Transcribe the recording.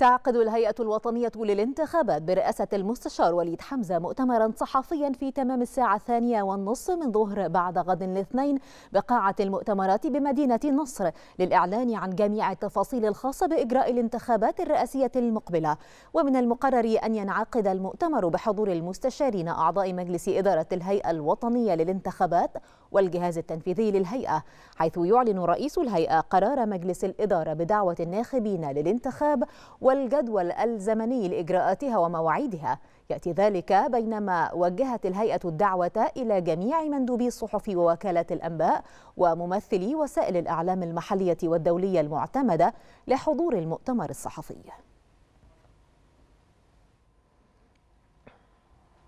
تعقد الهيئة الوطنية للانتخابات برئاسة المستشار وليد حمزة مؤتمرا صحفيا في تمام الساعة الثانية والنصف من ظهر بعد غد الاثنين بقاعة المؤتمرات بمدينة نصر للإعلان عن جميع التفاصيل الخاصة بإجراء الانتخابات الرئاسية المقبلة ومن المقرر أن ينعقد المؤتمر بحضور المستشارين أعضاء مجلس إدارة الهيئة الوطنية للانتخابات والجهاز التنفيذي للهيئة حيث يعلن رئيس الهيئة قرار مجلس الإدارة بدعوة الناخبين للانتخاب والجدول الزمني لإجراءاتها ومواعيدها يأتي ذلك بينما وجهت الهيئة الدعوة إلى جميع مندوبي الصحف ووكالة الأنباء وممثلي وسائل الأعلام المحلية والدولية المعتمدة لحضور المؤتمر الصحفي